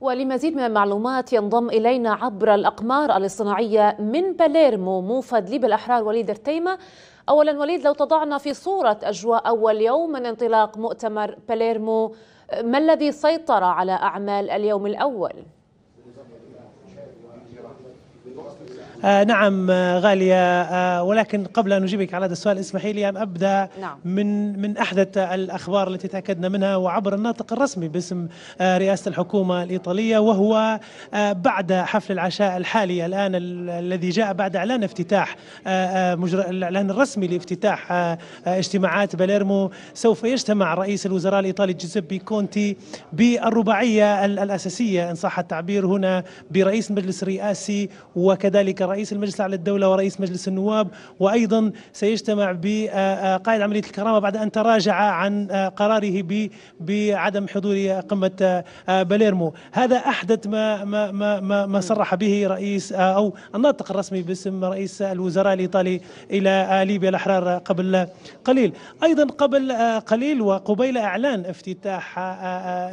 ولمزيد من المعلومات ينضم إلينا عبر الأقمار الاصطناعية من باليرمو موفد ليب الأحرار وليد رتيمة أولا وليد لو تضعنا في صورة أجواء أول يوم من انطلاق مؤتمر باليرمو ما الذي سيطر على أعمال اليوم الأول؟ آه نعم آه غالية آه ولكن قبل أن أجيبك على هذا السؤال اسمحي لي أن أبدأ نعم. من من أحدث الأخبار التي تأكدنا منها وعبر الناطق الرسمي باسم آه، رئاسة الحكومة الإيطالية وهو آه، بعد حفل العشاء الحالي الآن الذي جاء بعد إعلان افتتاح آه، الإعلان الرسمي لافتتاح اجتماعات باليرمو سوف يجتمع رئيس الوزراء الإيطالي جوزيبي كونتي بالرباعية الأساسية إن صح التعبير هنا برئيس مجلس رئاسي وكذلك كذلك رئيس المجلس الأعلى للدولة ورئيس مجلس النواب وأيضا سيجتمع بقائد آه، آه، عملية الكرامة بعد أن تراجع عن آه، قراره بعدم حضور قمة باليرمو هذا أحدث ما, ما, ما, ما, ما صرح به رئيس أو الناطق الرسمي باسم رئيس الوزراء الإيطالي إلى ليبيا الأحرار قبل قليل أيضا قبل قليل وقبيل إعلان افتتاح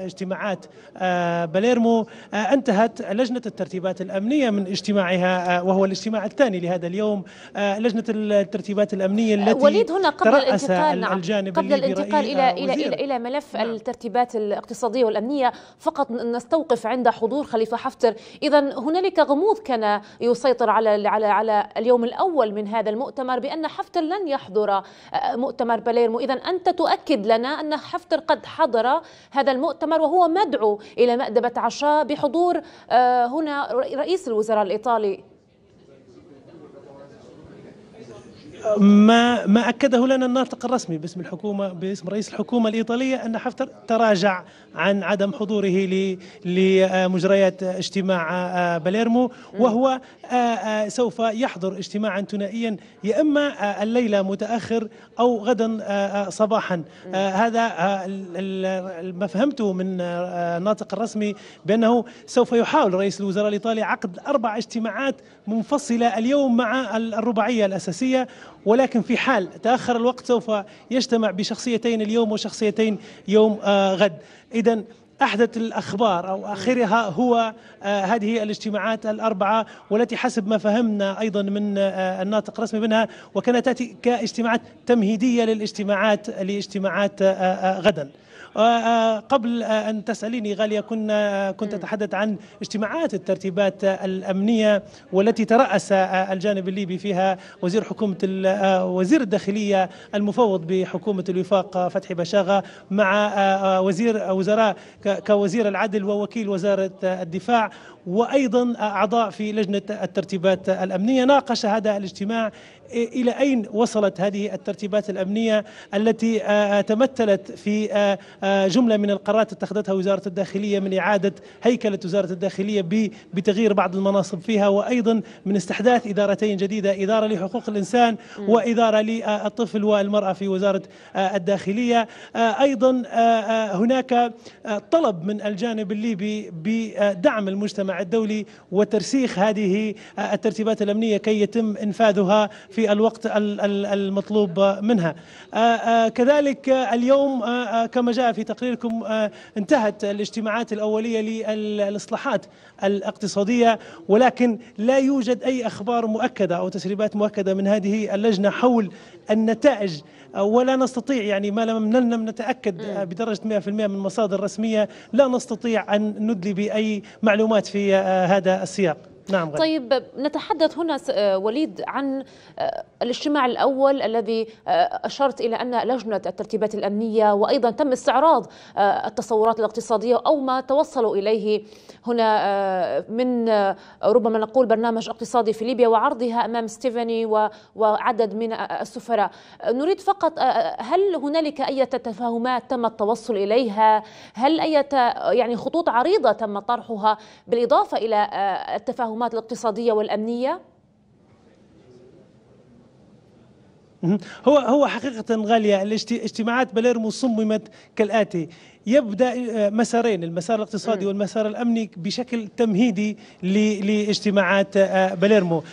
اجتماعات باليرمو انتهت لجنة الترتيبات الأمنية من اجتماعها آه، وهو الاجتماع الثاني لهذا اليوم آه، لجنة الترتيبات الأمنية آه، التي وليد هنا قبل الانتقال نعم قبل الانتقال إلى إلى إلى, إلى ملف نعم. الترتيبات الاقتصادية والأمنية فقط نستوقف عند حضور خليفة حفتر إذا هنالك غموض كان يسيطر على على على اليوم الأول من هذا المؤتمر بأن حفتر لن يحضر مؤتمر باليرمو إذا أنت تؤكد لنا أن حفتر قد حضر هذا المؤتمر وهو مدعو إلى مأدبة عشاء بحضور هنا رئيس الوزراء الإيطالي ما ما اكده لنا الناطق الرسمي باسم الحكومه باسم رئيس الحكومه الايطاليه ان حفتر تراجع عن عدم حضوره لمجريات اجتماع آه، آه، باليرمو وهو آه، سوف يحضر اجتماعا ثنائيا يا اما الليله متاخر او غدا صباحا هذا ما فهمته من الناطق الرسمي بانه سوف يحاول رئيس الوزراء الايطالي عقد اربع اجتماعات منفصله اليوم مع الرباعيه الاساسيه ولكن في حال تاخر الوقت سوف يجتمع بشخصيتين اليوم وشخصيتين يوم آه، غد اذا احدث الاخبار او اخرها هو آه، هذه الاجتماعات الاربعه والتي حسب ما فهمنا ايضا من آه، الناطق الرسمي منها وكانت تاتي كاجتماعات تمهيديه للاجتماعات لاجتماعات غدا آه، آه، قبل آه، أن تسأليني غالية كنا كنت أتحدث عن اجتماعات الترتيبات الأمنية والتي ترأس الجانب الليبي فيها وزير حكومة وزير الداخلية المفوض بحكومة الوفاق فتحي بشاغة مع وزير وزراء كوزير العدل ووكيل وزارة الدفاع وأيضا أعضاء في لجنة الترتيبات الأمنية ناقش هذا الاجتماع إلى أين وصلت هذه الترتيبات الأمنية التي تمثلت في آه، جملة من القرارات اتخذتها وزارة الداخلية من إعادة هيكلة وزارة الداخلية بتغيير بعض المناصب فيها وأيضا من استحداث إدارتين جديدة إدارة لحقوق الإنسان وإدارة للطفل والمرأة في وزارة آه، الداخلية آه، أيضا هناك طلب من الجانب الليبي بدعم المجتمع الدولي وترسيخ هذه الترتيبات الأمنية كي يتم إنفاذها في الوقت المطلوب منها كذلك اليوم كما جاء في تقريركم آه، انتهت الاجتماعات الأولية للإصلاحات الاقتصادية ولكن لا يوجد أي أخبار مؤكدة أو تسريبات مؤكدة من هذه اللجنة حول النتائج ولا نستطيع يعني ما لم نتأكد آه، بدرجة 100% من مصادر رسمية لا نستطيع أن ندلي بأي معلومات في آه، هذا السياق نعم طيب نتحدث هنا آه، وليد عن آه، الاجتماع الأول الذي آه، أشرت إلى أن لجنة الترتيبات الأمنية وأيضا تم استعراض التصورات الاقتصادية أو ما توصلوا إليه هنا من ربما نقول برنامج اقتصادي في ليبيا وعرضها أمام ستيفاني وعدد من السفراء نريد فقط هل هنالك أي تفاهمات تم التوصل إليها هل أي يعني خطوط عريضة تم طرحها بالإضافة إلى التفاهم التفاهمات الاقتصادية والأمنية هو هو حقيقة غالية اجتماعات باليرمو صممت كالآتي يبدا آه، مسارين المسار الاقتصادي والمسار الامني بشكل تمهيدي لاجتماعات آه، باليرمو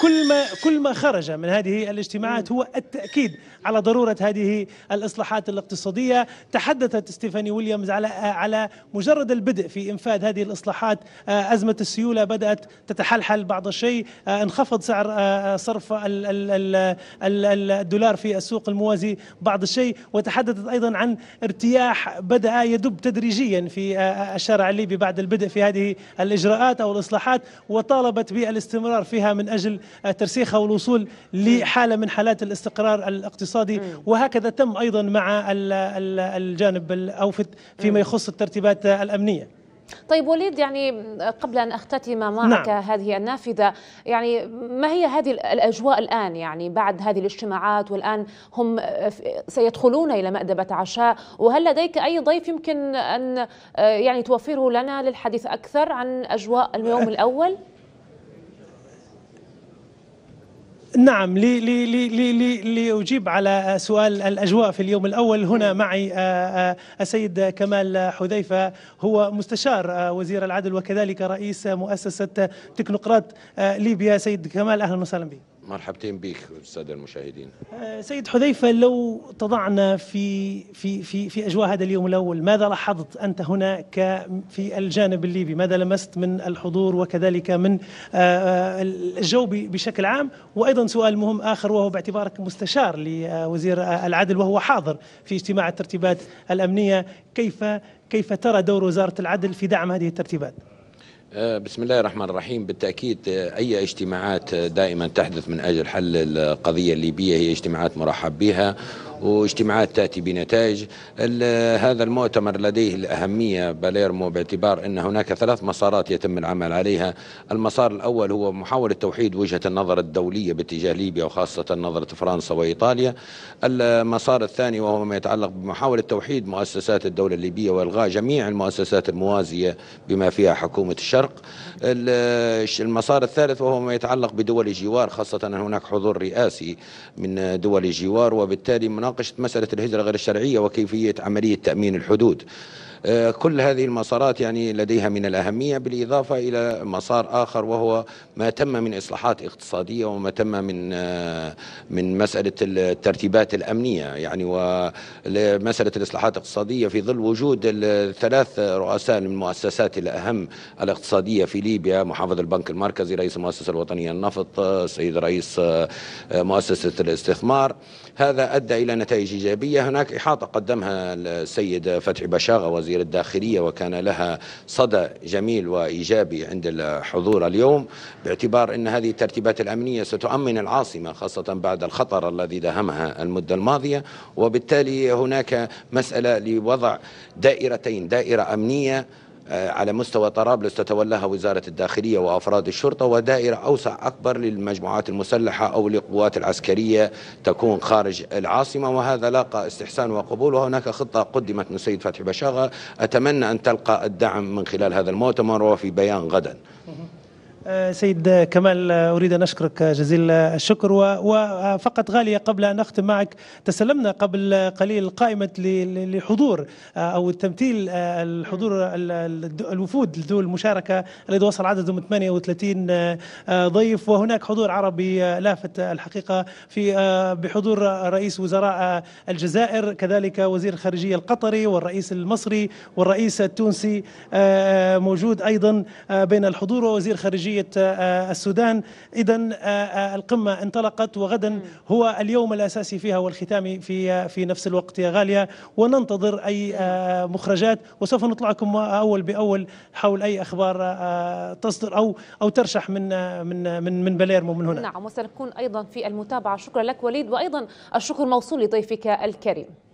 كل ما كل ما خرج من هذه الاجتماعات هو التاكيد على ضروره هذه الاصلاحات الاقتصاديه تحدثت ستيفاني ويليامز على آه، على مجرد البدء في انفاذ هذه الاصلاحات ازمه السيوله بدات تتحلحل بعض الشيء انخفض سعر صرف ال ال ال الدولار في السوق الموازي بعض الشيء وتحدثت أيضا عن ارتياح بدأ يدب تدريجيا في آه، آه، الشارع الليبي بعد البدء في هذه الإجراءات أو الإصلاحات وطالبت بالاستمرار فيها من أجل آه، ترسيخها والوصول لحالة من حالات الاستقرار الاقتصادي وهكذا تم أيضا مع الجانب الأوفد فيما يخص الترتيبات الأمنية طيب وليد يعني قبل ان اختتم معك نعم. هذه النافذه يعني ما هي هذه الاجواء الان يعني بعد هذه الاجتماعات والان هم سيدخلون الى مأدبه عشاء وهل لديك اي ضيف يمكن ان آه، يعني توفره لنا للحديث اكثر عن اجواء اليوم الاول؟ نعم لي لي لي لي لي لأجيب على سؤال الأجواء في اليوم الأول هنا معي آه، آه، السيد كمال حذيفة هو مستشار آه، وزير العدل وكذلك رئيس مؤسسة تكنوقراط ليبيا سيد كمال أهلا وسهلا بك مرحبتين بك الساده المشاهدين آه، سيد حذيفه لو تضعنا في في في في اجواء هذا اليوم الاول ماذا لاحظت انت هنا في الجانب الليبي ماذا لمست من الحضور وكذلك من آه، آه، الجو بشكل عام وايضا سؤال مهم اخر وهو باعتبارك مستشار لوزير العدل وهو حاضر في اجتماع الترتيبات الامنيه كيف كيف ترى دور وزاره العدل في دعم هذه الترتيبات آه، بسم الله الرحمن الرحيم بالتأكيد آه، أي اجتماعات آه، دائما تحدث من أجل حل القضية الليبية هي اجتماعات مرحب بها واجتماعات تأتي بنتائج هذا المؤتمر لديه الأهمية باليرمو باعتبار أن هناك ثلاث مسارات يتم العمل عليها المسار الأول هو محاولة توحيد وجهة النظر الدولية باتجاه ليبيا وخاصة نظرة فرنسا وإيطاليا المسار الثاني وهو ما يتعلق بمحاولة توحيد مؤسسات الدولة الليبية وإلغاء جميع المؤسسات الموازية بما فيها حكومة الشرق المسار الثالث وهو ما يتعلق بدول الجوار خاصة هناك حضور رئاسي من دول الجوار وبالتالي من مناقشه مسألة الهجرة غير الشرعية وكيفية عملية تأمين الحدود آه، كل هذه المسارات يعني لديها من الأهمية بالإضافة إلى مسار آخر وهو ما تم من إصلاحات اقتصادية وما تم من آه، من مسألة الترتيبات الأمنية يعني ومسألة الإصلاحات الاقتصادية في ظل وجود الثلاث رؤساء من المؤسسات الأهم الاقتصادية في ليبيا محافظ البنك المركزي رئيس المؤسسة الوطنية للنفط السيد رئيس آه، مؤسسة الاستثمار هذا أدى إلى نتائج إيجابية هناك إحاطة قدمها السيد فتحي بشاغة وزير وزير الداخلية وكان لها صدى جميل وإيجابي عند الحضور اليوم باعتبار أن هذه الترتيبات الأمنية ستؤمن العاصمة خاصة بعد الخطر الذي داهمها المدة الماضية وبالتالي هناك مسألة لوضع دائرتين دائرة أمنية آه، على مستوى طرابلس تتولاها وزارة الداخلية وأفراد الشرطة ودائرة أوسع أكبر للمجموعات المسلحة أو للقوات العسكرية تكون خارج العاصمة وهذا لاقى استحسان وقبول وهناك خطة قدمت من السيد فتحي بشاغة أتمنى أن تلقى الدعم من خلال هذا المؤتمر وفي بيان غدا آه، سيد كمال آه، أريد أن أشكرك جزيل الشكر وفقط غالية قبل أن أختم معك تسلمنا قبل قليل قائمة لحضور آه، أو التمثيل الحضور الوفود ذو المشاركة الذي وصل عددهم 38 ضيف وهناك حضور عربي لافت الحقيقة في بحضور رئيس وزراء الجزائر كذلك وزير الخارجية القطري والرئيس المصري والرئيس التونسي موجود أيضا بين الحضور ووزير خارجية جمهوريه آه، السودان إذا آه، آه، القمة انطلقت وغدا هو اليوم الأساسي فيها والختامي في في نفس الوقت يا غالية وننتظر أي مخرجات وسوف نطلعكم أول بأول حول أي أخبار تصدر أو أو ترشح من من من من باليرمو من هنا نعم وسنكون أيضا في المتابعة شكرا لك وليد وأيضا الشكر موصول لضيفك الكريم